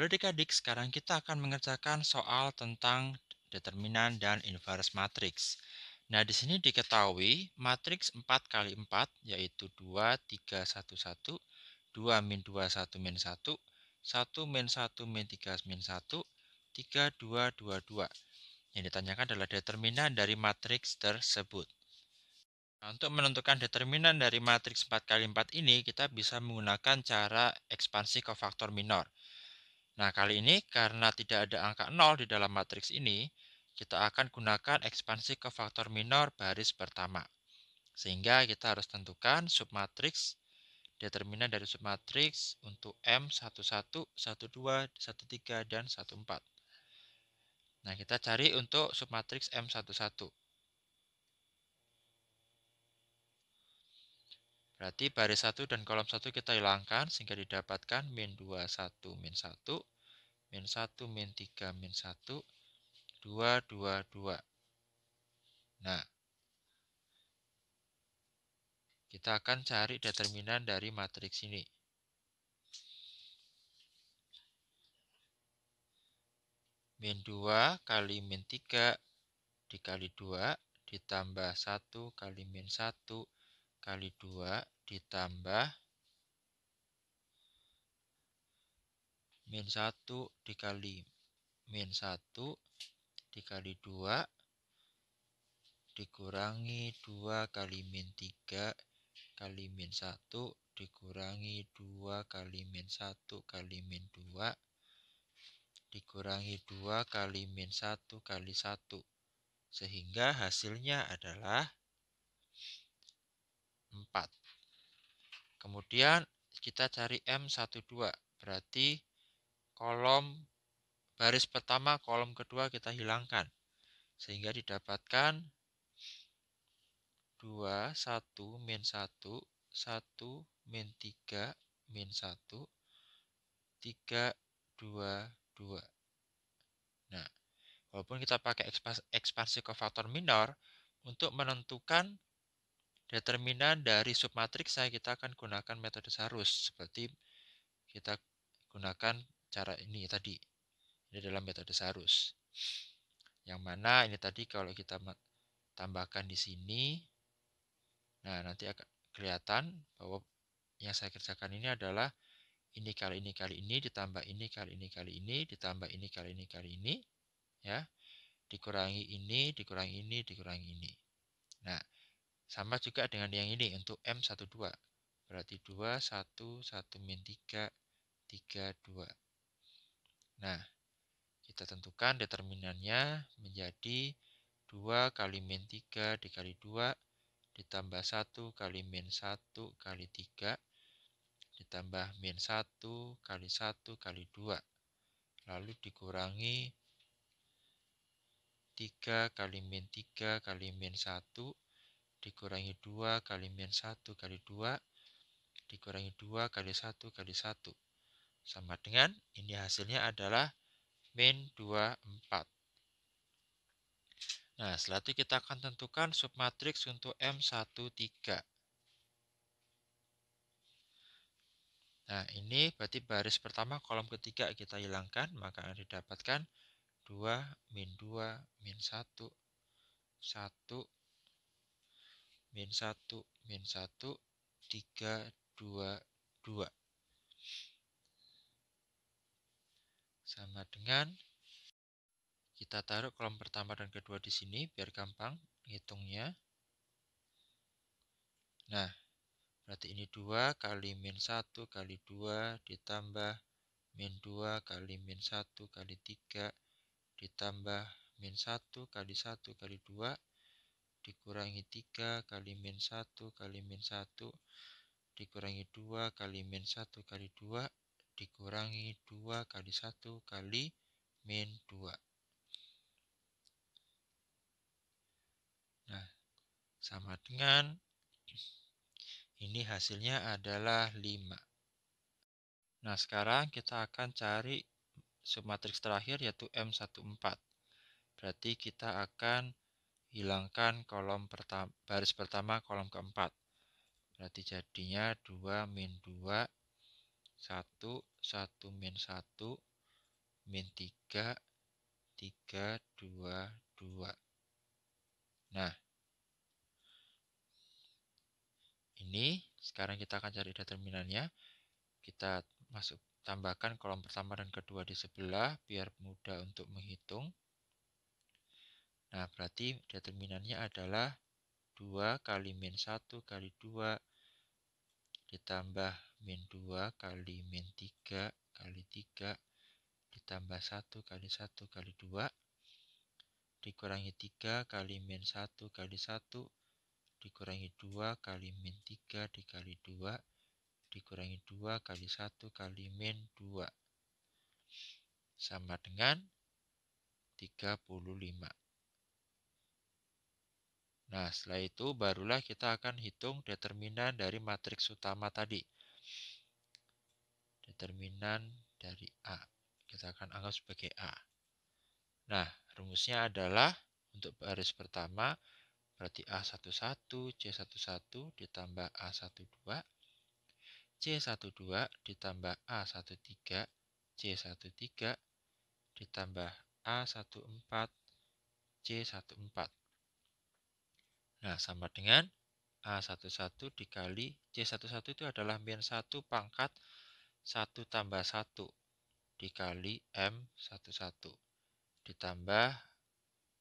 Halo adik-adik, sekarang kita akan mengerjakan soal tentang determinan dan inverse matriks. Nah, di sini diketahui matriks 4 kali 4 yaitu 2, 3, 1, 1, 2, min 2, 1, min 1, 1, min 1, min 3, min 1, 3, 2, 2, 2. Yang ditanyakan adalah determinan dari matriks tersebut. Nah, untuk menentukan determinan dari matriks 4 kali 4 ini, kita bisa menggunakan cara ekspansi kofaktor minor Nah, kali ini karena tidak ada angka 0 di dalam matriks ini, kita akan gunakan ekspansi ke faktor minor baris pertama. Sehingga kita harus tentukan submatriks determinan dari submatriks untuk M11, 12, 13, dan 14. Nah, kita cari untuk submatriks M11. Berarti baris 1 dan kolom 1 kita hilangkan sehingga didapatkan min 2, 1, min 1, min 1, min 3, min 1, 2, 2, 2. Nah, kita akan cari determinan dari matriks ini. Min 2 kali min 3 dikali 2 ditambah 1 kali min 1 kali 2 ditambah min 1 dikali min 1 dikali 2 dikurangi 2 kali min 3 kali min 1 dikurangi 2 kali min 1 kali min 2 dikurangi 2 kali min 1 kali 1 sehingga hasilnya adalah Kemudian kita cari M12, berarti kolom baris pertama, kolom kedua kita hilangkan. Sehingga didapatkan 2, 1, min 1, 1, min 3, min 1, 3, 2, 2. Nah, walaupun kita pakai ekspansi, ekspansi ke faktor minor, untuk menentukan Determinan dari saya kita akan gunakan metode sarus seperti kita gunakan cara ini tadi. Ini dalam metode sarus. Yang mana ini tadi kalau kita tambahkan di sini, nah nanti akan kelihatan bahwa yang saya kerjakan ini adalah ini kali ini kali ini ditambah ini kali ini kali ini ditambah ini kali ini kali ini ya dikurangi ini dikurangi ini dikurangi ini nah sama juga dengan yang ini untuk M12. Berarti 2, 1, 1 min 3, 3, 2. Nah, kita tentukan determinannya menjadi 2 kali min 3 dikali 2 ditambah 1 kali min 1 kali 3 ditambah min 1 kali 1 kali 2 lalu dikurangi 3 kali min 3 kali min 1 dikurangi 2 kali min 1 kali 2 dikurangi 2 kali 1 kali 1 sama dengan ini hasilnya adalah min 24 Nah, setelah itu kita akan tentukan submatriks untuk M13. Nah, ini berarti baris pertama kolom ketiga kita hilangkan, maka akan didapatkan 2, min 2, min 1, 1, min 1, min 1, 3, 2, 2. Sama dengan kita taruh kolom pertama dan kedua di sini biar gampang hitungnya. Nah, berarti ini 2 kali min 1 kali 2 ditambah min 2 kali min 1 kali 3 ditambah min 1 kali 1 kali 2 dikurangi 3 kali min 1 kali min 1 dikurangi 2 kali min 1 kali 2 dikurangi 2 kali 1 kali min 2 nah sama dengan ini hasilnya adalah 5 nah sekarang kita akan cari submatriks terakhir yaitu M14 berarti kita akan hilangkan kolom pertama, baris pertama kolom keempat. Berarti jadinya 2 min 2, 1, 1 min 1, min 3, 3, 2, 2. Nah, ini sekarang kita akan cari determinannya. Kita masuk tambahkan kolom pertama dan kedua di sebelah biar mudah untuk menghitung. Nah, berarti determinannya adalah 2 kali min 1 kali 2 ditambah min 2 kali min 3 kali 3 ditambah 1 kali 1 kali 2 dikurangi 3 kali min 1 kali 1 dikurangi 2 kali min 3 dikali 2 dikurangi 2 kali 1 kali min 2 sama dengan 35. Nah, setelah itu barulah kita akan hitung determinan dari matriks utama tadi. Determinan dari A. Kita akan anggap sebagai A. Nah, rumusnya adalah untuk baris pertama berarti A11, C11 ditambah A12, C12 ditambah A13, C13 ditambah A14, C14 Nah, sama dengan A11 dikali C11 itu adalah min 1 pangkat 1 tambah 1 dikali M11 ditambah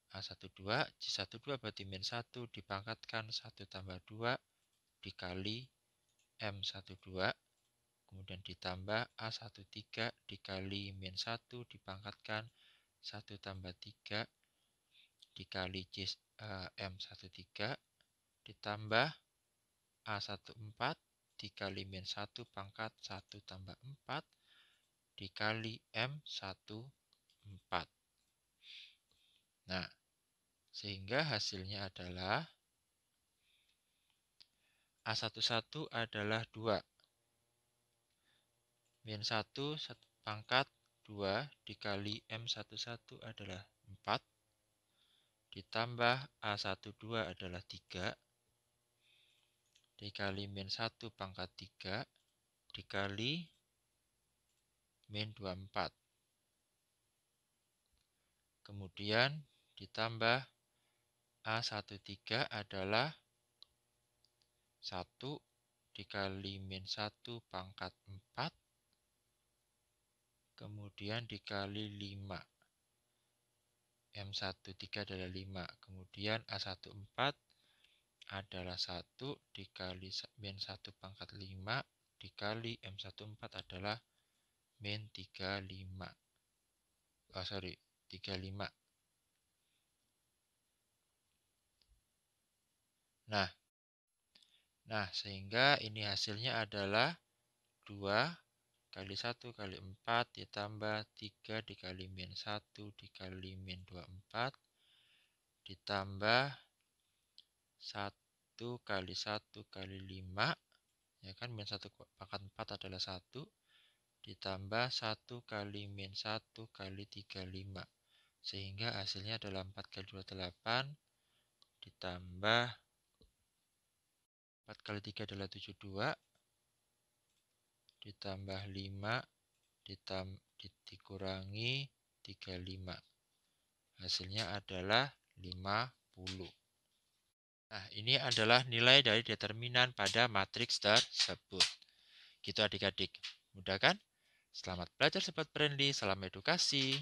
A12 C12 berarti min 1 dipangkatkan 1 tambah 2 dikali M12 kemudian ditambah A13 dikali min 1 dipangkatkan 1 tambah 3 dikali C, Eh, M13 ditambah A14 dikali min 1 pangkat 1 tambah 4 dikali M14. Nah, sehingga hasilnya adalah A11 adalah 2. Min 1 pangkat 2 dikali M11 adalah 4 ditambah A12 adalah 3 dikali min 1 pangkat 3 dikali min 24 kemudian ditambah A13 adalah 1 dikali min 1 pangkat 4 kemudian dikali 5 M13 adalah 5. Kemudian A14 adalah 1 dikali min 1 pangkat 5 dikali M14 adalah min 35. Oh, sorry, 35. Nah, nah sehingga ini hasilnya adalah 2 kali 1 kali 4 ditambah 3 dikali min 1 dikali min 24 ditambah 1 kali 1 kali 5 ya kan min 1 pangkat 4 adalah 1 ditambah 1 kali min 1 kali 35 sehingga hasilnya adalah 4 kali 28 ditambah 4 kali 3 adalah 72 ditambah 5 ditam, dikurangi 35. Hasilnya adalah 50. Nah, ini adalah nilai dari determinan pada matriks tersebut. Gitu adik-adik. Mudah kan? Selamat belajar sobat friendly, salam edukasi.